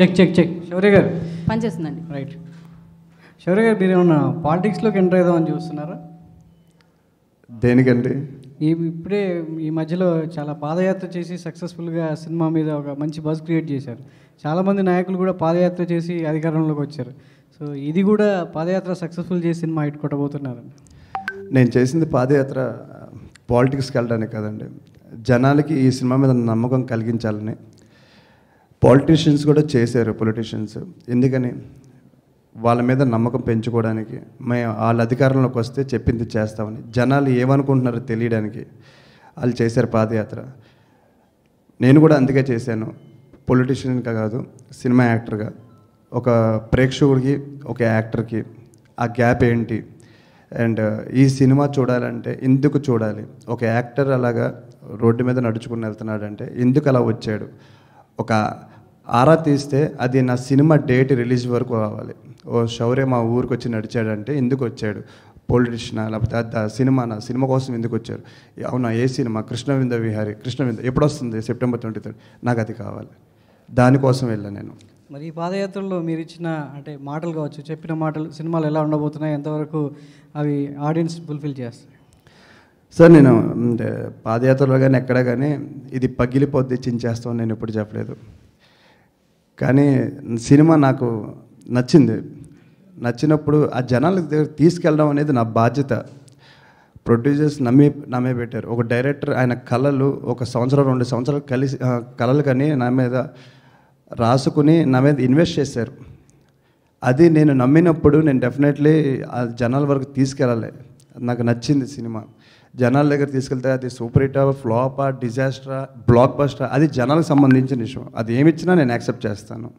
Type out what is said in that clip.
check check check శౌర్య గారు పనిచేస్తుందండి right శౌర్య గారు మీరు ఏమన్నా పాలిటిక్స్లోకి ఎంటర్ అవుదామని చూస్తున్నారా దేనికండి ఈ ఇప్పుడే ఈ మధ్యలో చాలా పాదయాత్ర చేసి సక్సెస్ఫుల్గా సినిమా మీద ఒక మంచి బజ్ క్రియేట్ చేశారు చాలామంది నాయకులు కూడా పాదయాత్ర చేసి అధికారంలోకి వచ్చారు సో ఇది కూడా పాదయాత్ర సక్సెస్ఫుల్ చేసి సినిమా ఇట్టుకోటబోతున్నారు నేను చేసింది పాదయాత్ర పాలిటిక్స్కి వెళ్ళడానికి కదండి జనాలకి ఈ సినిమా మీద నమ్మకం కలిగించాలని పాలిటీషియన్స్ కూడా చేశారు పొలిటీషియన్స్ ఎందుకని వాళ్ళ మీద నమ్మకం పెంచుకోవడానికి మేము వాళ్ళ అధికారంలోకి వస్తే చెప్పింది చేస్తామని జనాలు ఏమనుకుంటున్నారో తెలియడానికి వాళ్ళు చేశారు పాదయాత్ర నేను కూడా అందుకే చేశాను పొలిటీషియన్గా కాదు సినిమా యాక్టర్గా ఒక ప్రేక్షకుడికి ఒక యాక్టర్కి ఆ గ్యాప్ ఏంటి అండ్ ఈ సినిమా చూడాలంటే ఎందుకు చూడాలి ఒక యాక్టర్ అలాగా రోడ్డు మీద నడుచుకుని వెళ్తున్నాడంటే ఎందుకు అలా వచ్చాడు ఒక ఆరా తీస్తే అది నా సినిమా డేట్ రిలీజ్ వరకు కావాలి ఓ శౌర్య మా ఊరికి వచ్చి నడిచాడంటే ఎందుకు వచ్చాడు పొలిటిషియన్ లేకపోతే సినిమా నా సినిమా కోసం ఎందుకు వచ్చారు అవునా ఏ సినిమా కృష్ణవింద విహారి కృష్ణవింద ఎప్పుడు వస్తుంది సెప్టెంబర్ ట్వంటీ థర్డ్ నాకు అది కావాలి దానికోసం వెళ్ళాను నేను మరి ఈ పాదయాత్రలో మీరు ఇచ్చిన అంటే మాటలు కావచ్చు చెప్పిన మాటలు సినిమాలు ఎలా ఉండబోతున్నాయి ఎంతవరకు అవి ఆడియన్స్ ఫుల్ఫిల్ చేస్తాయి సార్ నేను పాదయాత్రలో కానీ ఎక్కడ కానీ ఇది పగిలిపోద్ది చించేస్తామని నేను ఎప్పుడు చెప్పలేదు కానీ సినిమా నాకు నచ్చింది నచ్చినప్పుడు ఆ జనాలకు దగ్గర తీసుకెళ్ళడం అనేది నా బాధ్యత ప్రొడ్యూసర్స్ నమ్మి నమ్మే పెట్టారు ఒక డైరెక్టర్ ఆయన కళలు ఒక సంవత్సరం రెండు సంవత్సరాలు కలిసి కళలు కానీ నా మీద రాసుకుని నా మీద ఇన్వెస్ట్ చేశారు అది నేను నమ్మినప్పుడు నేను డెఫినెట్లీ ఆ జనాల వరకు తీసుకెళ్ళాలి నాకు నచ్చింది సినిమా జనాల దగ్గర తీసుకెళ్తే అది సూపర్ హిట్ ఫ్లాపా డిజాస్టరా బ్లాక్ బస్టరా అది జనాలకు సంబంధించిన విషయం అది ఏమిచ్చినా నేను యాక్సెప్ట్ చేస్తాను